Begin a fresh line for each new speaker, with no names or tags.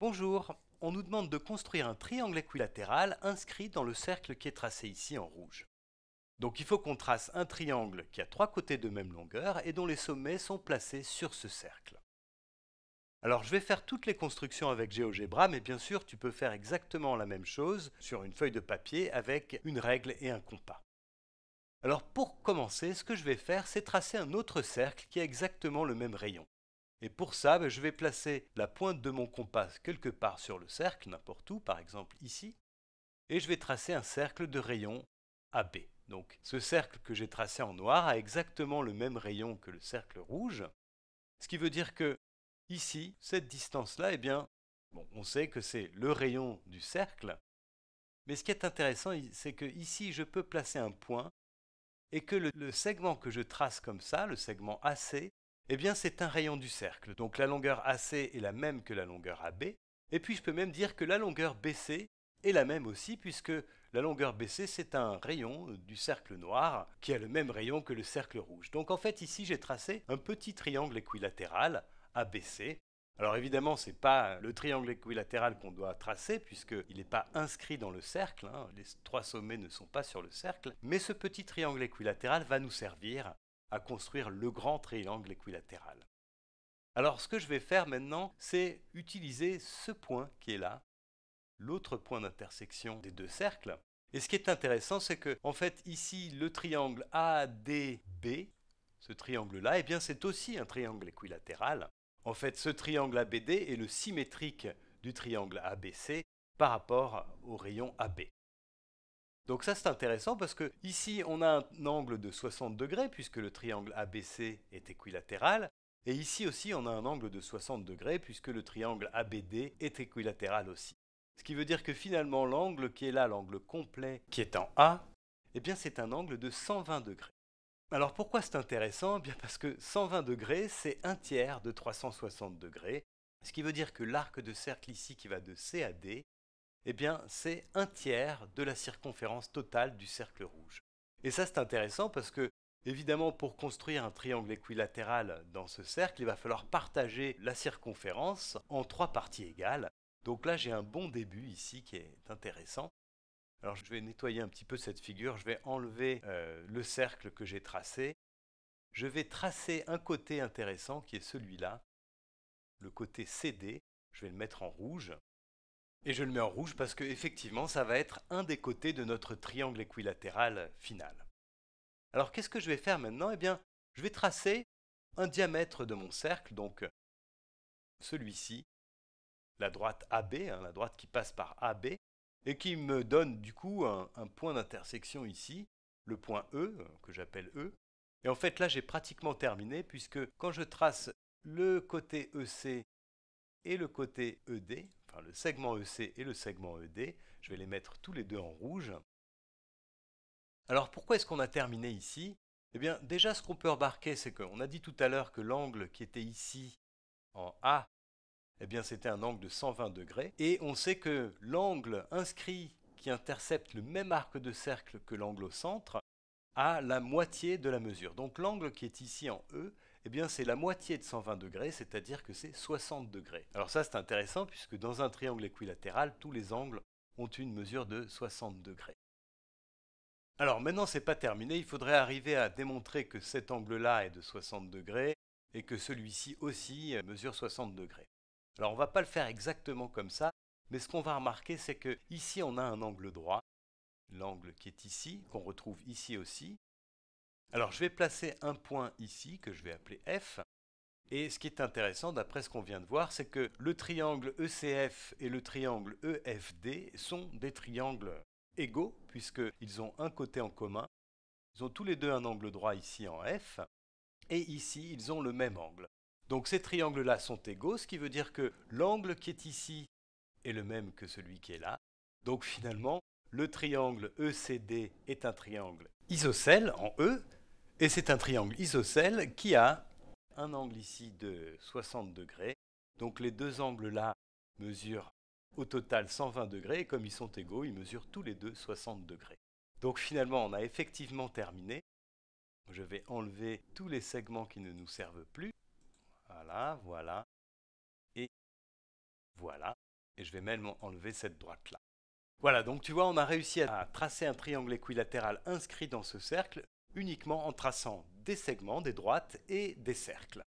Bonjour, on nous demande de construire un triangle équilatéral inscrit dans le cercle qui est tracé ici en rouge. Donc il faut qu'on trace un triangle qui a trois côtés de même longueur et dont les sommets sont placés sur ce cercle. Alors je vais faire toutes les constructions avec GeoGebra, mais bien sûr tu peux faire exactement la même chose sur une feuille de papier avec une règle et un compas. Alors pour commencer, ce que je vais faire, c'est tracer un autre cercle qui a exactement le même rayon. Et pour ça, ben, je vais placer la pointe de mon compas quelque part sur le cercle, n'importe où, par exemple ici, et je vais tracer un cercle de rayon AB. Donc ce cercle que j'ai tracé en noir a exactement le même rayon que le cercle rouge, ce qui veut dire que ici, cette distance-là, eh bien, on sait que c'est le rayon du cercle, mais ce qui est intéressant, c'est que ici, je peux placer un point et que le segment que je trace comme ça, le segment AC, eh bien, c'est un rayon du cercle, donc la longueur AC est la même que la longueur AB, et puis je peux même dire que la longueur BC est la même aussi, puisque la longueur BC, c'est un rayon du cercle noir qui a le même rayon que le cercle rouge. Donc en fait, ici, j'ai tracé un petit triangle équilatéral, ABC. Alors évidemment, ce n'est pas le triangle équilatéral qu'on doit tracer, puisqu'il n'est pas inscrit dans le cercle, hein. les trois sommets ne sont pas sur le cercle, mais ce petit triangle équilatéral va nous servir à construire le grand triangle équilatéral. Alors ce que je vais faire maintenant, c'est utiliser ce point qui est là, l'autre point d'intersection des deux cercles. Et ce qui est intéressant, c'est que en fait ici le triangle ADB, ce triangle-là, eh bien c'est aussi un triangle équilatéral. En fait, ce triangle ABD est le symétrique du triangle ABC par rapport au rayon AB. Donc ça c'est intéressant parce que ici on a un angle de 60 degrés puisque le triangle ABC est équilatéral. Et ici aussi on a un angle de 60 degrés puisque le triangle ABD est équilatéral aussi. Ce qui veut dire que finalement l'angle qui est là, l'angle complet qui est en A, eh bien c'est un angle de 120 degrés. Alors pourquoi c'est intéressant eh bien Parce que 120 degrés c'est un tiers de 360 degrés, ce qui veut dire que l'arc de cercle ici qui va de C à D eh bien c'est un tiers de la circonférence totale du cercle rouge. Et ça c'est intéressant parce que évidemment pour construire un triangle équilatéral dans ce cercle, il va falloir partager la circonférence en trois parties égales. Donc là j'ai un bon début ici qui est intéressant. Alors je vais nettoyer un petit peu cette figure, je vais enlever euh, le cercle que j'ai tracé. Je vais tracer un côté intéressant qui est celui-là, le côté CD, je vais le mettre en rouge. Et je le mets en rouge parce que effectivement ça va être un des côtés de notre triangle équilatéral final. Alors qu'est-ce que je vais faire maintenant Eh bien, je vais tracer un diamètre de mon cercle, donc celui-ci, la droite AB, hein, la droite qui passe par AB, et qui me donne du coup un, un point d'intersection ici, le point E, que j'appelle E. Et en fait là j'ai pratiquement terminé, puisque quand je trace le côté EC et le côté ED, enfin le segment EC et le segment ED, je vais les mettre tous les deux en rouge. Alors pourquoi est-ce qu'on a terminé ici Eh bien déjà ce qu'on peut remarquer c'est qu'on a dit tout à l'heure que l'angle qui était ici en A, eh bien c'était un angle de 120 degrés et on sait que l'angle inscrit qui intercepte le même arc de cercle que l'angle au centre a la moitié de la mesure. Donc l'angle qui est ici en E, eh bien c'est la moitié de 120 degrés, c'est-à-dire que c'est 60 degrés. Alors ça c'est intéressant puisque dans un triangle équilatéral, tous les angles ont une mesure de 60 degrés. Alors maintenant n'est pas terminé, il faudrait arriver à démontrer que cet angle-là est de 60 degrés et que celui-ci aussi mesure 60 degrés. Alors on va pas le faire exactement comme ça, mais ce qu'on va remarquer c'est que ici on a un angle droit, l'angle qui est ici, qu'on retrouve ici aussi, alors je vais placer un point ici que je vais appeler F. Et ce qui est intéressant, d'après ce qu'on vient de voir, c'est que le triangle ECF et le triangle EFD sont des triangles égaux, puisqu'ils ont un côté en commun. Ils ont tous les deux un angle droit ici en F, et ici, ils ont le même angle. Donc ces triangles-là sont égaux, ce qui veut dire que l'angle qui est ici est le même que celui qui est là. Donc finalement, le triangle ECD est un triangle isocèle en E, et c'est un triangle isocèle qui a un angle ici de 60 degrés. Donc les deux angles là mesurent au total 120 degrés. Et comme ils sont égaux, ils mesurent tous les deux 60 degrés. Donc finalement, on a effectivement terminé. Je vais enlever tous les segments qui ne nous servent plus. Voilà, voilà. Et voilà. Et je vais même enlever cette droite là. Voilà, donc tu vois, on a réussi à tracer un triangle équilatéral inscrit dans ce cercle uniquement en traçant des segments, des droites et des cercles.